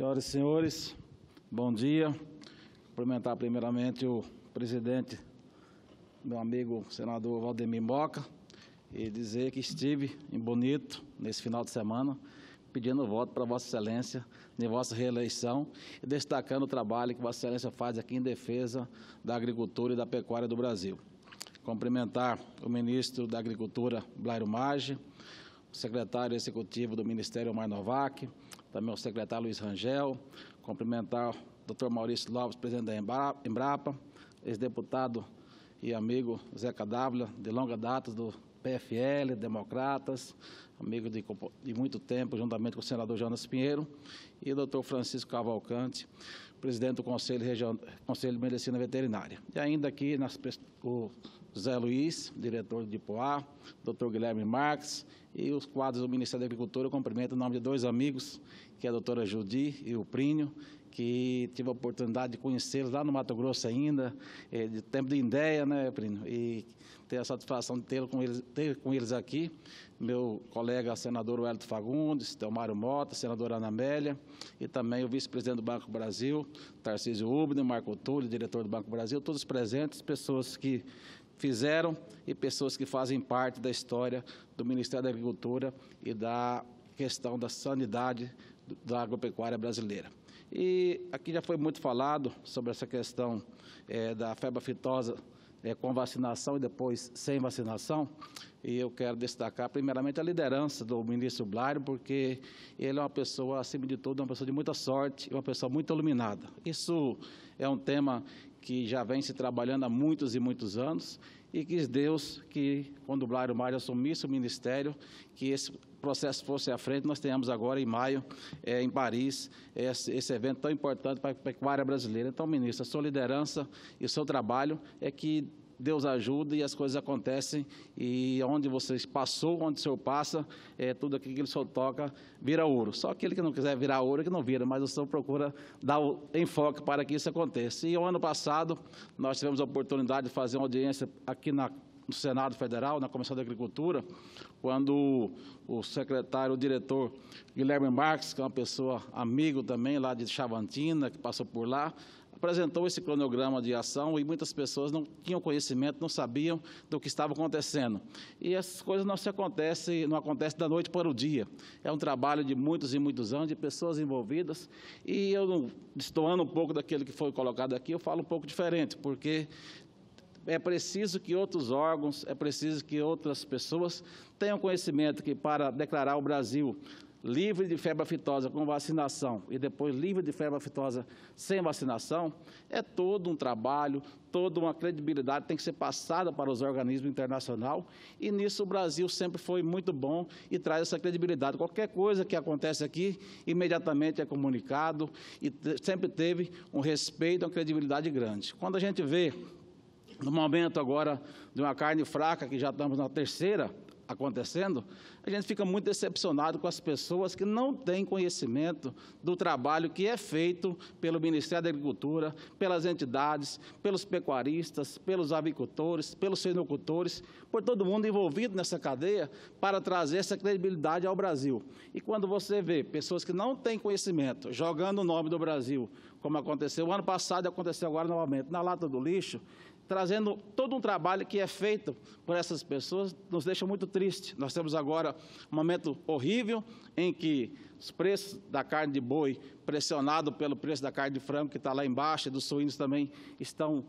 Senhoras e senhores, bom dia. Cumprimentar primeiramente o presidente, meu amigo senador Valdemir Moca, e dizer que estive em Bonito nesse final de semana, pedindo voto para Vossa Excelência em vossa reeleição e destacando o trabalho que Vossa Excelência faz aqui em defesa da agricultura e da pecuária do Brasil. Cumprimentar o ministro da Agricultura, Blairo Maggi, o secretário executivo do Ministério, Omar Novak, também o secretário Luiz Rangel, cumprimentar o doutor Maurício Lopes, presidente da Embrapa, ex-deputado e amigo Zeca Dávila, de longa data do PFL, democratas, amigo de, de, muito tempo, juntamente com o senador Jonas Pinheiro e o doutor Francisco Cavalcante, presidente do Conselho, Region, Conselho de Medicina Veterinária. E ainda aqui nas, o Zé Luiz, diretor de Poá, doutor Guilherme Marques e os quadros do Ministério da Agricultura, eu cumprimento em nome de dois amigos, que é a doutora Judi e o Prínio, que tive a oportunidade de conhecê-los lá no Mato Grosso ainda, é, de tempo de ideia, né, Primo? E ter a satisfação de tê-lo com eles, ter com eles aqui, meu colega senador Wellington Fagundes, Delmário Mota, senadora Ana Amélia, e também o vice-presidente do Banco Brasil, Tarcísio Ubner, Marco Túlio, diretor do Banco Brasil, todos presentes, pessoas que fizeram e pessoas que fazem parte da história do Ministério da Agricultura e da questão da sanidade da agropecuária brasileira. E aqui já foi muito falado sobre essa questão é, da febre aftosa é, com vacinação e depois sem vacinação. E eu quero destacar, primeiramente, a liderança do ministro Blair, porque ele é uma pessoa, acima de tudo, uma pessoa de muita sorte uma pessoa muito iluminada. Isso é um tema que já vem se trabalhando há muitos e muitos anos e quis Deus que, quando o Blairo Mário assumisse o ministério, que esse processo fosse à frente, nós tenhamos agora em maio, é, em Paris, esse, esse, evento tão importante para a pecuária brasileira. Então, ministro, a sua liderança e o seu trabalho é que Deus ajuda e as coisas acontecem. E onde você passou, onde o Senhor passa, é, tudo aquilo que o Senhor toca vira ouro. Só aquele que não quiser virar ouro, é que não vira, mas o Senhor procura dar o enfoque para que isso aconteça. E o ano passado, nós tivemos a oportunidade de fazer uma audiência aqui na no Senado Federal, na Comissão da Agricultura, quando o secretário, o diretor Guilherme Marques, que é uma pessoa amigo também lá de Chavantina, que passou por lá, apresentou esse cronograma de ação e muitas pessoas não tinham conhecimento, não sabiam do que estava acontecendo. E essas coisas não se acontecem, não acontece da noite para o dia. É um trabalho de muitos e muitos anos, de pessoas envolvidas. E eu não, um pouco daquele que foi colocado aqui, eu falo um pouco diferente, porque é preciso que outros órgãos, é preciso que outras pessoas tenham conhecimento que para declarar o Brasil livre de febre aftosa com vacinação e depois livre de febre aftosa sem vacinação, é todo um trabalho, toda uma credibilidade tem que ser passada para os organismos internacionais e nisso o Brasil sempre foi muito bom e traz essa credibilidade. Qualquer coisa que acontece aqui, imediatamente é comunicado e sempre teve um respeito, uma credibilidade grande. Quando a gente vê, no momento agora de uma carne fraca, que já estamos na terceira acontecendo, a gente fica muito decepcionado com as pessoas que não têm conhecimento do trabalho que é feito pelo Ministério da Agricultura, pelas entidades, pelos pecuaristas, pelos avicultores, pelos suinocultores, por todo mundo envolvido nessa cadeia para trazer essa credibilidade ao Brasil. E quando você vê pessoas que não têm conhecimento jogando o nome do Brasil, como aconteceu ano passado e aconteceu agora novamente, na lata do lixo, trazendo todo um trabalho que é feito por essas pessoas, nos deixa muito triste. Nós temos agora um momento horrível em que os preços da carne de boi, pressionado pelo preço da carne de frango que está lá embaixo, e dos suínos também estão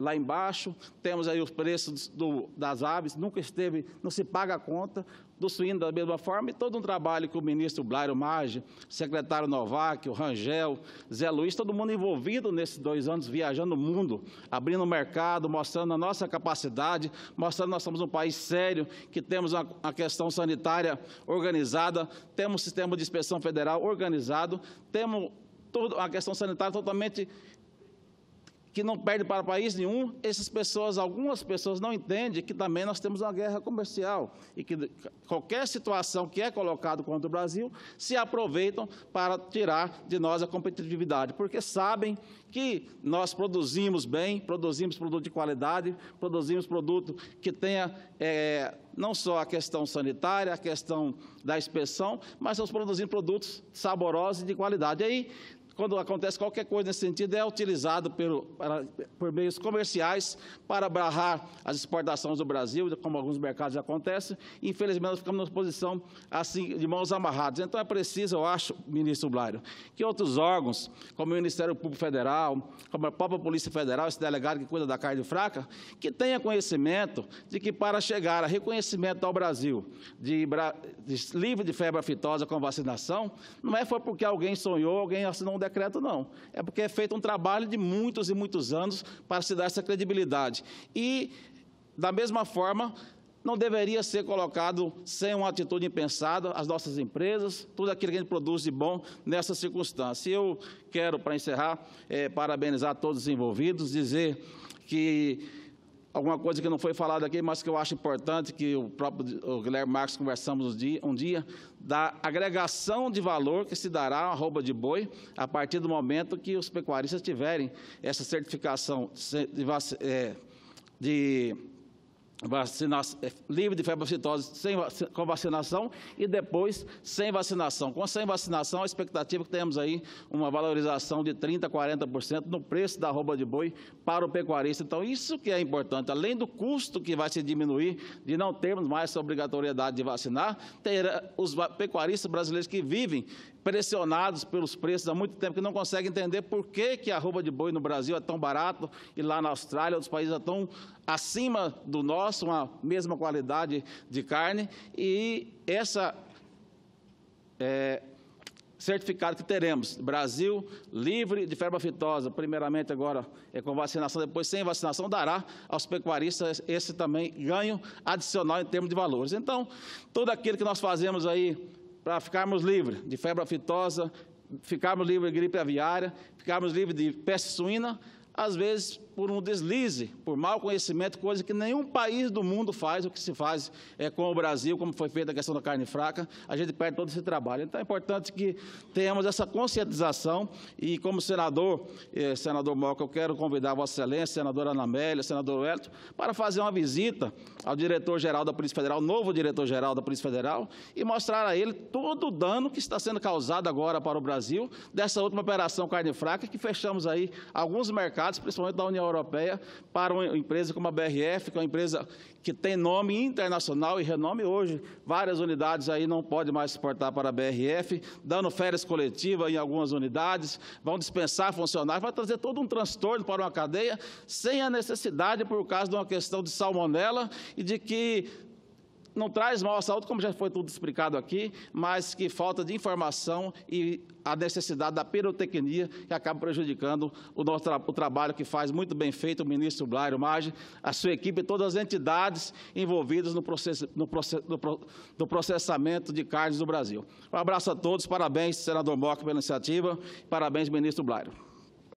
lá embaixo, temos aí os preços do, das aves, nunca esteve, não se paga a conta, do suíno da mesma forma, e todo um trabalho que o ministro Blairo Maggi, secretário Novak, o Rangel, Zé Luiz, todo mundo envolvido nesses dois anos, viajando o mundo, abrindo o mercado, mostrando a nossa capacidade, mostrando que nós somos um país sério, que temos a, questão sanitária organizada, temos um sistema de inspeção federal organizado, temos tudo, a questão sanitária totalmente que não perde para país nenhum, essas pessoas, algumas pessoas não entendem que também nós temos uma guerra comercial e que qualquer situação que é colocada contra o Brasil se aproveitam para tirar de nós a competitividade, porque sabem que nós produzimos bem, produzimos produto de qualidade, produzimos produto que tenha é, não só a questão sanitária, a questão da inspeção, mas nós produzimos produtos saborosos e de qualidade. E aí quando acontece qualquer coisa nesse sentido, é utilizado pelo, para, por meios comerciais para barrar as exportações do Brasil, como alguns mercados já acontecem. Infelizmente, nós ficamos numa posição assim, de mãos amarradas. Então, é preciso, eu acho, ministro Blário, que outros órgãos, como o Ministério Público Federal, como a própria Polícia Federal, esse delegado que cuida da carne fraca, que tenha conhecimento de que para chegar a reconhecimento ao Brasil de, de livre de febre aftosa com vacinação, não é foi porque alguém sonhou, alguém assinou um decreto, não. É porque é feito um trabalho de muitos e muitos anos para se dar essa credibilidade. E, da mesma forma, não deveria ser colocado sem uma atitude impensada as nossas empresas, tudo aquilo que a gente produz de bom nessa circunstância. Eu quero, para encerrar, é, parabenizar todos os envolvidos, dizer que alguma coisa que não foi falada aqui, mas que eu acho importante, que o próprio o Guilherme Marques conversamos um dia, um dia, da agregação de valor que se dará à rouba de boi a partir do momento que os pecuaristas tiverem essa certificação de, é, de é, livre de febre sem, com vacinação e depois sem vacinação. Com sem vacinação, a expectativa é que temos aí uma valorização de 30%, 40% no preço da roupa de boi para o pecuarista. Então, isso que é importante, além do custo que vai se diminuir de não termos mais essa obrigatoriedade de vacinar, ter os pecuaristas brasileiros que vivem pressionados pelos preços há muito tempo, que não conseguem entender por que, que a roupa de boi no Brasil é tão barato e lá na Austrália, outros países é tão acima do nosso, uma mesma qualidade de carne. E essa é, certificado que teremos, Brasil livre de febre aftosa, primeiramente agora é com vacinação, depois sem vacinação, dará aos pecuaristas esse também ganho adicional em termos de valores. Então, tudo aquilo que nós fazemos aí para ficarmos livres de febre aftosa, ficarmos livres de gripe aviária, ficarmos livres de peste suína, às vezes por um deslize, por mau conhecimento, coisa que nenhum país do mundo faz, o que se faz é, com o Brasil, como foi feita a questão da carne fraca, a gente perde todo esse trabalho. Então é importante que tenhamos essa conscientização e, como senador, eh, senador Moca, eu quero convidar Vossa Excelência, senadora Anamélia, senador Wellington, para fazer uma visita ao diretor-geral da Polícia Federal, novo diretor-geral da Polícia Federal, e mostrar a ele todo o dano que está sendo causado agora para o Brasil dessa última operação carne fraca, que fechamos aí alguns mercados, principalmente da União Europeia para uma empresa como a BRF, que é uma empresa que tem nome internacional e renome hoje. Várias unidades aí não podem mais exportar para a BRF, dando férias coletivas em algumas unidades, vão dispensar funcionários, vai trazer todo um transtorno para uma cadeia sem a necessidade, por causa de uma questão de salmonela e de que não traz mal à saúde, como já foi tudo explicado aqui, mas que falta de informação e a necessidade da pirotecnia que acaba prejudicando o, nosso tra o trabalho que faz muito bem feito o ministro Blairo Maggi, a sua equipe e todas as entidades envolvidas no, processo, no, process no, pro no, processamento de carnes do Brasil. Um abraço a todos, parabéns, senador Mock, pela iniciativa, parabéns, ministro Blairo.